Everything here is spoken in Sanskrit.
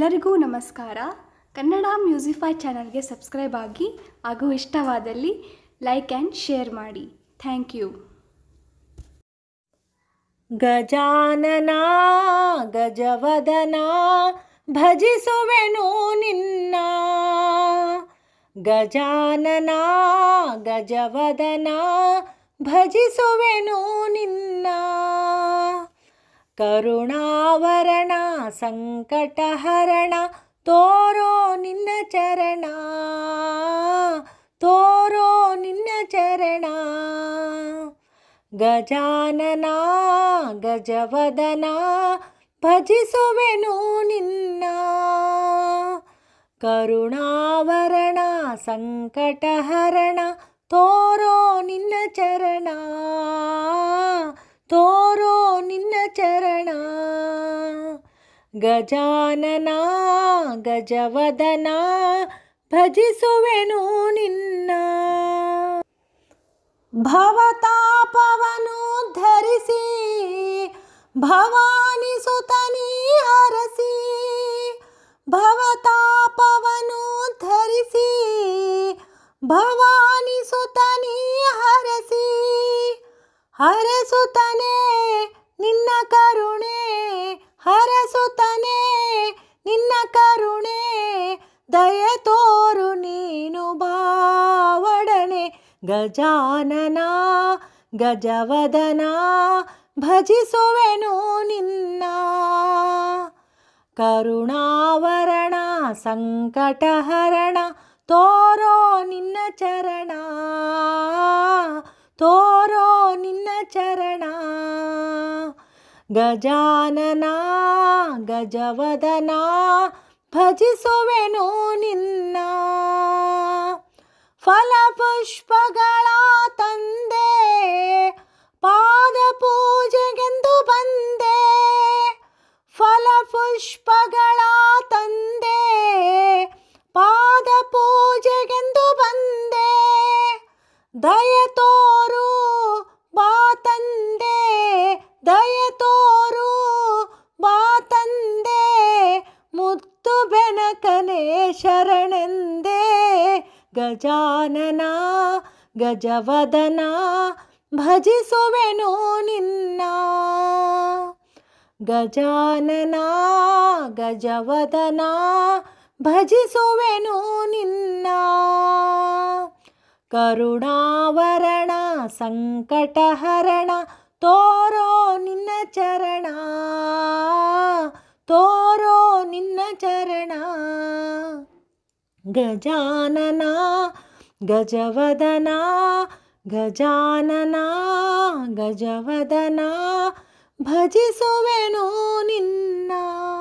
ಎಲ್ಲರಿಗೂ ನಮಸ್ಕಾರ ಕನ್ನಡ ಮ್ಯೂಸಿಫೈ ಚಾನಲ್ಗೆ ಸಬ್ಸ್ಕ್ರೈಬ್ ಆಗಿ ಹಾಗೂ ಇಷ್ಟವಾದಲ್ಲಿ ಲೈಕ್ ಆ್ಯಂಡ್ ಶೇರ್ ಮಾಡಿ ಥ್ಯಾಂಕ್ ಯು ಗಜಾನನ ಗಜವದನ ಭಜಿಸುವೆನು ನಿನ್ನ ಗಜಾನನ ಗಜವದನ ಭಜಿಸುವೆನು ನಿನ್ನ तोरो सङ्कटहरणोरो चरणा तोरो चरणा गजानना गजवदना भजिसो वेणो निन्ना तोरो निन्न चरणा गजानना गजवदना भजिसु निन्ना भवता पवनुधी भवानी सुतनी हरसि भवता पवनुधरिसि भवानि सुतनी हरसि हरसुतने तोरु नीनु दयतोरुनीनुबावडने गजानना गजवदना भजि निन्ना करुणावरणा संकटहरणा तोरो चरणा तोरो चरणा गजानना गजवदना ಭಜಿಸುವೆನು ನಿನ್ನ ಫಲಪುಷ್ಪಗಳ ತಂದೆ ಪಾದ ಪೂಜೆಗೆಂದು ಬಂದೆ ಫಲಪುಷ್ಪಗಳ ತಂದೆ ಪಾದ ಪೂಜೆಗೆಂದು ಬಂದೆ ದಯ ತೋರು ಗಜಾನನ ಗಜವದನ ಭಜಿಸುವೆನು ನಿನ್ನ ಗಜಾನನ ಗಜವದನ ಭಜಿಸುವೆನು ನಿನ್ನ ಕರುಣಾವರಣ ಸಂಕಟಹರಣ ತೋರೋ ನಿನ್ನ ಚರಣ ತೋರೋ ನಿನ್ನ ಚರಣ गजानना गजवदना गजानना गजवदना भजिसो निन्ना